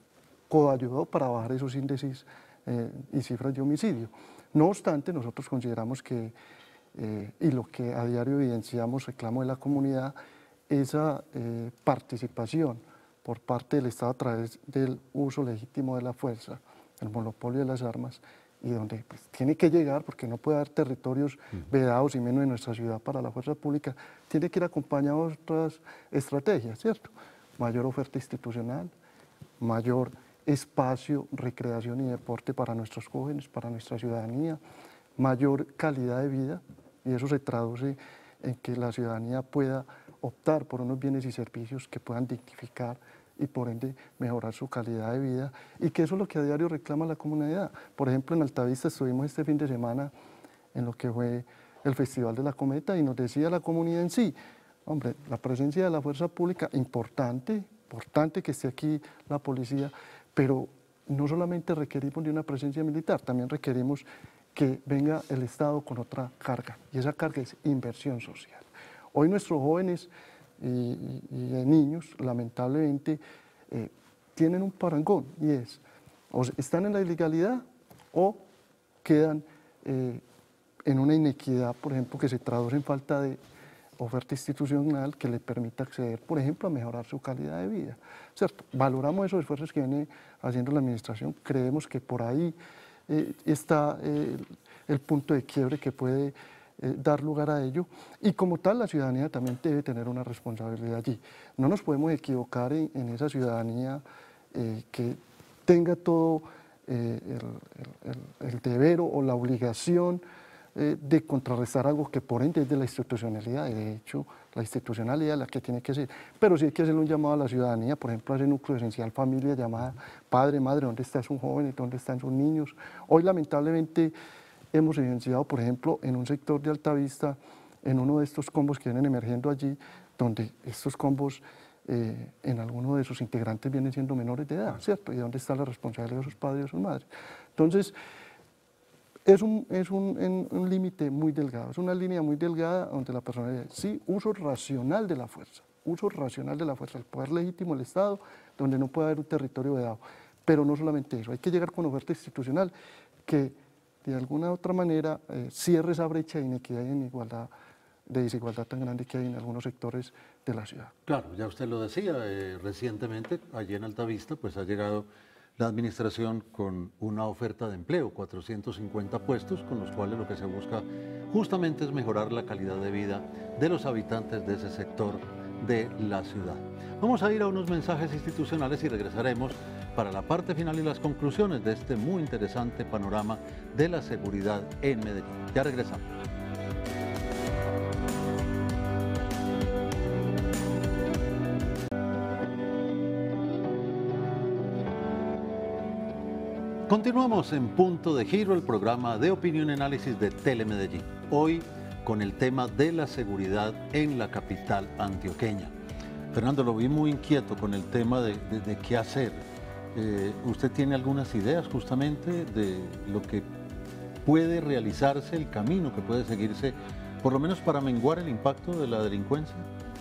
coayudó para bajar esos índices eh, y cifras de homicidio. No obstante, nosotros consideramos que, eh, y lo que a diario evidenciamos, reclamo de la comunidad, esa participación por parte del Estado a través del uso legítimo de la fuerza, el monopolio de las armas, y donde pues, tiene que llegar, porque no puede haber territorios vedados y menos en nuestra ciudad para la fuerza pública, tiene que ir acompañado de otras estrategias, ¿cierto? mayor oferta institucional, mayor espacio, recreación y deporte para nuestros jóvenes, para nuestra ciudadanía, mayor calidad de vida y eso se traduce en que la ciudadanía pueda optar por unos bienes y servicios que puedan dignificar y por ende mejorar su calidad de vida y que eso es lo que a diario reclama la comunidad. Por ejemplo, en Altavista estuvimos este fin de semana en lo que fue el Festival de la Cometa y nos decía la comunidad en sí, Hombre, la presencia de la fuerza pública, importante, importante que esté aquí la policía, pero no solamente requerimos de una presencia militar, también requerimos que venga el Estado con otra carga, y esa carga es inversión social. Hoy nuestros jóvenes y, niños, lamentablemente, eh, tienen un parangón, y es, o están en la ilegalidad o quedan eh, en una inequidad, por ejemplo, que se traduce en falta de oferta institucional que le permita acceder, por ejemplo, a mejorar su calidad de vida. ¿Cierto? Valoramos esos esfuerzos que viene haciendo la administración, creemos que por ahí eh, está eh, el punto de quiebre que puede eh, dar lugar a ello y como tal la ciudadanía también debe tener una responsabilidad allí. No nos podemos equivocar en, esa ciudadanía que tenga todo el deber o la obligación eh, de contrarrestar algo que por ende es de la institucionalidad, de hecho la institucionalidad es la que tiene que ser. Pero sí hay que hacer un llamado a la ciudadanía, por ejemplo, a ese núcleo esencial familia llamada padre, madre, ¿dónde está su joven? ¿Dónde están sus niños? Hoy lamentablemente hemos evidenciado, por ejemplo, en un sector de Altavista, en uno de estos combos que vienen emergiendo allí, donde estos combos eh, en alguno de sus integrantes vienen siendo menores de edad, ¿cierto? ¿Y dónde está la responsabilidad de sus padres y de sus madres? Entonces, es un, es un, límite muy delgado, es una línea muy delgada donde la persona dice, sí, uso racional de la fuerza, uso racional de la fuerza, el poder legítimo del Estado, donde no puede haber un territorio vedado. Pero no solamente eso, hay que llegar con oferta institucional que de alguna u otra manera eh, cierre esa brecha de inequidad y de igualdad de desigualdad tan grande que hay en algunos sectores de la ciudad.
Claro, ya usted lo decía, eh, recientemente allí en Altavista pues ha llegado la administración con una oferta de empleo, 450 puestos, con los cuales lo que se busca justamente es mejorar la calidad de vida de los habitantes de ese sector de la ciudad. Vamos a ir a unos mensajes institucionales y regresaremos para la parte final y las conclusiones de este muy interesante panorama de la seguridad en Medellín. Ya regresamos. Continuamos en Punto de Giro, el programa de opinión y análisis de Telemedellín. Hoy con el tema de la seguridad en la capital antioqueña. Fernando, lo vi muy inquieto con el tema de, qué hacer. Eh, ¿Usted tiene algunas ideas justamente de lo que puede realizarse, el camino que puede seguirse, por lo menos para menguar el impacto
de la delincuencia?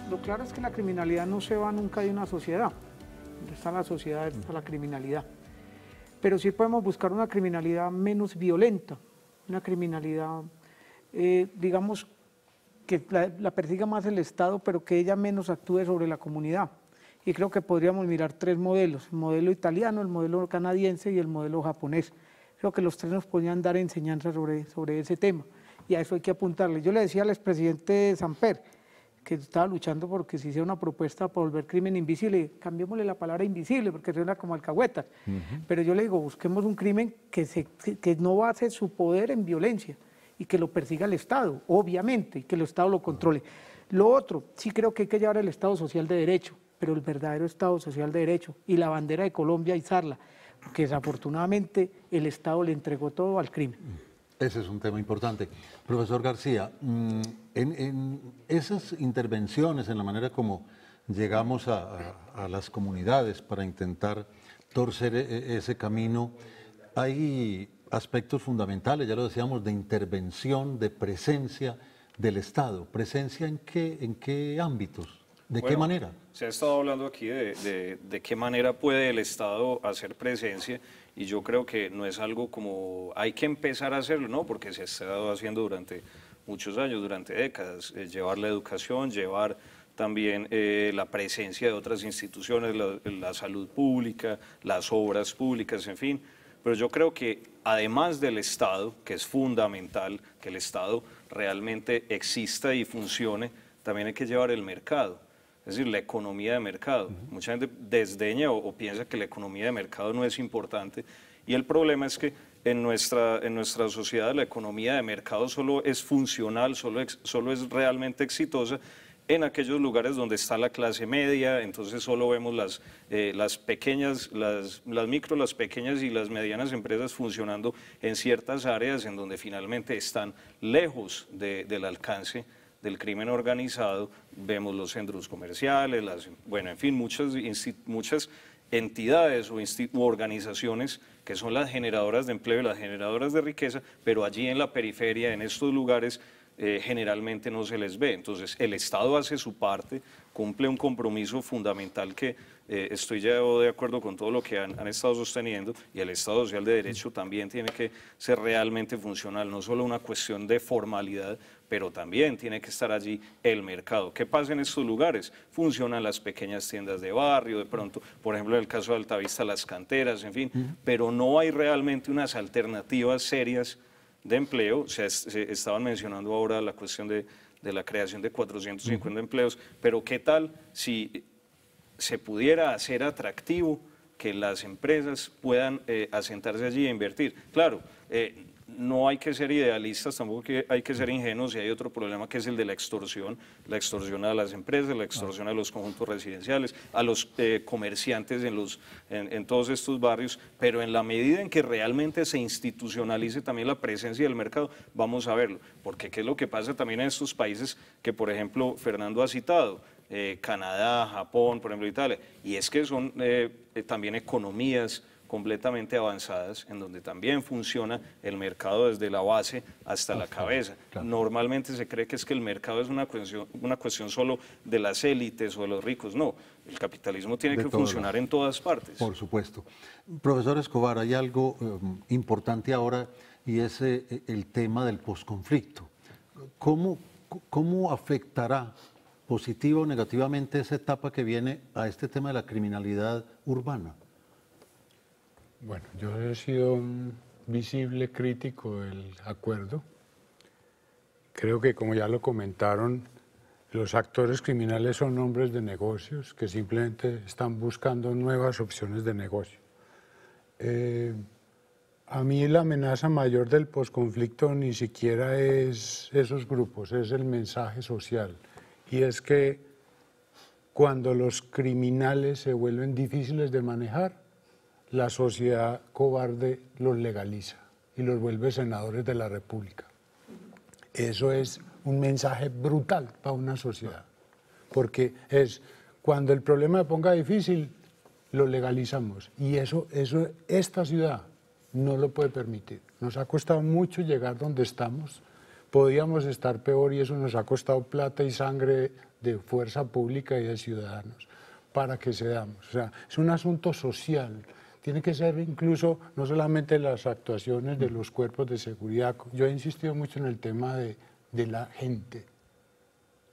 Lo claro es que la criminalidad no se va nunca de una sociedad. Está la sociedad, está la criminalidad pero sí podemos buscar una criminalidad menos violenta, una criminalidad, eh, digamos, que la, persiga más el Estado, pero que ella menos actúe sobre la comunidad. Y creo que podríamos mirar tres modelos, el modelo italiano, el modelo canadiense y el modelo japonés. Creo que los tres nos podrían dar enseñanza sobre, sobre ese tema y a eso hay que apuntarle. Yo le decía al expresidente Samper, que estaba luchando porque se hiciera una propuesta para volver crimen invisible. Cambiémosle la palabra invisible porque suena como alcahueta. Pero yo le digo, busquemos un crimen que, se, que no base su poder en violencia y que lo persiga el Estado, obviamente, y que el Estado lo controle. Lo otro, sí creo que hay que llevar el Estado Social de Derecho, pero el verdadero Estado Social de Derecho y la bandera de Colombia izarla, porque desafortunadamente el Estado le entregó todo al crimen.
Ese es un tema importante. Profesor García, mm, en, esas intervenciones, en la manera como llegamos a, las comunidades para intentar torcer e, e, ese camino, hay aspectos fundamentales, ya lo decíamos, de intervención, de presencia del Estado. ¿Presencia en qué, en qué ámbitos? ¿De qué manera?
Se ha estado hablando aquí de qué manera puede el Estado hacer presencia y yo creo que no es algo como hay que empezar a hacerlo, no, porque se ha estado haciendo durante muchos años, durante décadas, eh, llevar la educación, llevar también eh, la presencia de otras instituciones, la, salud pública, las obras públicas, en fin. Pero yo creo que además del Estado, que es fundamental que el Estado realmente exista y funcione, también hay que llevar el mercado. Es decir, la economía de mercado. Mucha gente desdeña o, piensa que la economía de mercado no es importante y el problema es que en nuestra, en nuestra sociedad la economía de mercado solo es funcional, solo, es realmente exitosa en aquellos lugares donde está la clase media, entonces solo vemos las, eh, las pequeñas, las, micro, las pequeñas y las medianas empresas funcionando en ciertas áreas en donde finalmente están lejos del alcance del crimen organizado, Vemos los centros comerciales, bueno, en fin, muchas, entidades o, organizaciones que son las generadoras de empleo las generadoras de riqueza, pero allí en la periferia, en estos lugares, eh, generalmente no se les ve. Entonces, el Estado hace su parte, cumple un compromiso fundamental que eh, estoy ya de acuerdo con todo lo que han, estado sosteniendo y el Estado Social de Derecho también tiene que ser realmente funcional, no solo una cuestión de formalidad, pero también tiene que estar allí el mercado. ¿Qué pasa en estos lugares? Funcionan las pequeñas tiendas de barrio, de pronto, por ejemplo, en el caso de Altavista, las canteras, en fin, pero no hay realmente unas alternativas serias de empleo. O sea, se estaban mencionando ahora la cuestión de de la creación de 450 empleos, pero ¿qué tal si se pudiera hacer atractivo que las empresas puedan eh, asentarse allí e invertir? Claro, eh, no hay que ser idealistas, tampoco hay que ser ingenuos y hay otro problema que es el de la extorsión, la extorsión a las empresas, la extorsión a los conjuntos residenciales, a los eh, comerciantes en, todos estos barrios, pero en la medida en que realmente se institucionalice también la presencia del mercado, vamos a verlo, porque qué es lo que pasa también en estos países que por ejemplo Fernando ha citado, eh, Canadá, Japón, por ejemplo Italia, y es que son eh, también economías, completamente avanzadas, en donde también funciona el mercado desde la base hasta la cabeza. Normalmente se cree que es que el mercado es una cuestión, solo de las élites o de los ricos. No, el capitalismo tiene que funcionar en todas partes.
Por supuesto. Profesor Escobar, hay algo eh, importante ahora y es eh, eh, el tema del posconflicto. ¿Cómo, ¿Cómo afectará positiva o negativamente esa etapa que viene a este tema de la criminalidad urbana?
Bueno, yo he sido un visible crítico del acuerdo. Creo que, como ya lo comentaron, los actores criminales son hombres de negocios que simplemente están buscando nuevas opciones de negocio. Eh, a mí la amenaza mayor del posconflicto ni siquiera es esos grupos, es el mensaje social. Y es que cuando los criminales se vuelven difíciles de manejar, la sociedad cobarde los legaliza y los vuelve senadores de la República. Eso es un mensaje brutal para una sociedad, porque es cuando el problema ponga difícil, lo legalizamos. Y eso, eso esta ciudad no lo puede permitir. Nos ha costado mucho llegar donde estamos, podíamos estar peor y eso nos ha costado plata y sangre de fuerza pública y de ciudadanos para que seamos. O sea, es un asunto social, tiene que ser incluso no solamente las actuaciones de los cuerpos de seguridad. Yo he insistido mucho en el tema de, la gente.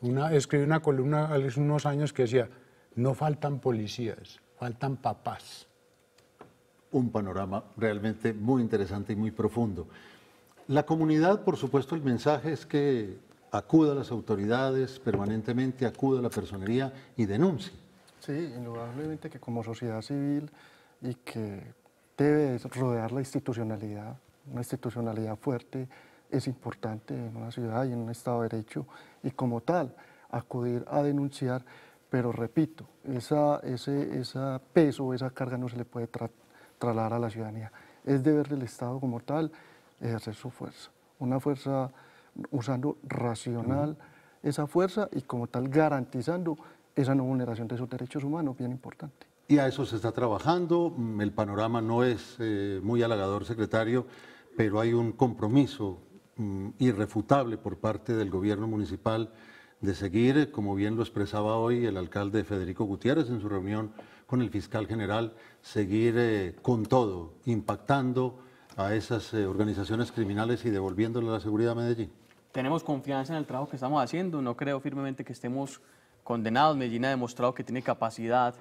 Una, escribí una columna hace unos años que decía, no faltan policías, faltan papás.
Un panorama realmente muy interesante y muy profundo. La comunidad, por supuesto, el mensaje es que acuda a las autoridades permanentemente, acuda a la personería
y denuncie. Sí, indudablemente que como sociedad civil y que debe rodear la institucionalidad. Una institucionalidad fuerte es importante en una ciudad y en un Estado de Derecho y como tal acudir a denunciar, pero repito, ese peso, esa carga no se le puede trasladar a la ciudadanía. Es deber del Estado como tal ejercer su fuerza, una fuerza usando racional esa fuerza y como tal garantizando esa no vulneración de sus derechos humanos, bien importante.
Y a eso se está trabajando. Mm, el panorama no es eh, muy halagador, secretario, pero hay un compromiso mm, irrefutable por parte del gobierno municipal de seguir, eh, como bien lo expresaba hoy el alcalde Federico Gutiérrez en su reunión con el fiscal general, seguir eh, con todo, impactando a esas organizaciones criminales y devolviéndole la seguridad a Medellín.
Tenemos confianza en el trabajo que estamos haciendo, no creo firmemente que estemos condenados, Medellín ha demostrado que tiene capacidad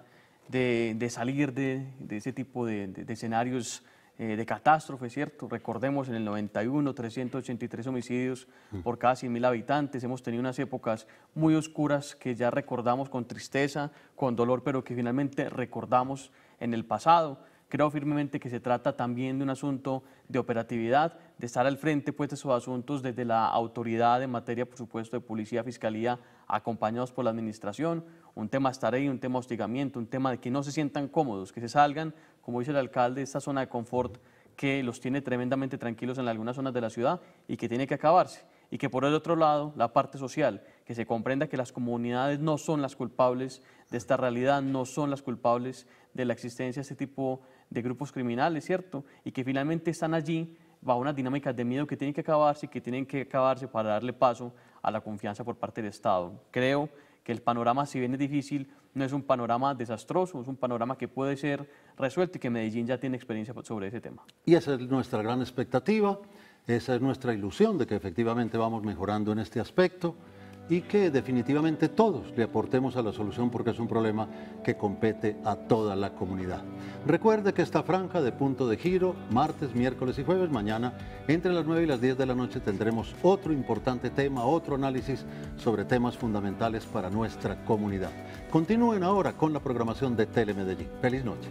de, salir de, ese tipo de, escenarios eh, de catástrofe, ¿cierto? Recordemos en el 91, 383 homicidios mm. por cada mil habitantes. Hemos tenido unas épocas muy oscuras que ya recordamos con tristeza, con dolor, pero que finalmente recordamos en el pasado creo firmemente que se trata también de un asunto de operatividad, de estar al frente puestos de esos asuntos desde la autoridad en materia, por supuesto, de policía, fiscalía, acompañados por la administración, un tema ahí, un tema hostigamiento, un tema de que no se sientan cómodos, que se salgan, como dice el alcalde, de esta zona de confort que los tiene tremendamente tranquilos en algunas zonas de la ciudad y que tiene que acabarse. Y que por el otro lado, la parte social, que se comprenda que las comunidades no son las culpables de esta realidad, no son las culpables de la existencia de este tipo de grupos criminales, ¿cierto? Y que finalmente están allí bajo unas dinámicas de miedo que tienen que acabarse y que tienen que acabarse para darle paso a la confianza por parte del Estado. Creo que el panorama, si bien es difícil, no es un panorama desastroso, es un panorama que puede ser resuelto y que Medellín ya tiene experiencia sobre ese tema.
Y esa es nuestra gran expectativa, esa es nuestra ilusión de que efectivamente vamos mejorando en este aspecto y que definitivamente todos le aportemos a la solución porque es un problema que compete a toda la comunidad. Recuerde que esta franja de punto de giro, martes, miércoles y jueves, mañana, entre las 9 y las 10 de la noche tendremos otro importante tema, otro análisis sobre temas fundamentales para nuestra comunidad. Continúen ahora con la programación de Telemedellín. Feliz noche.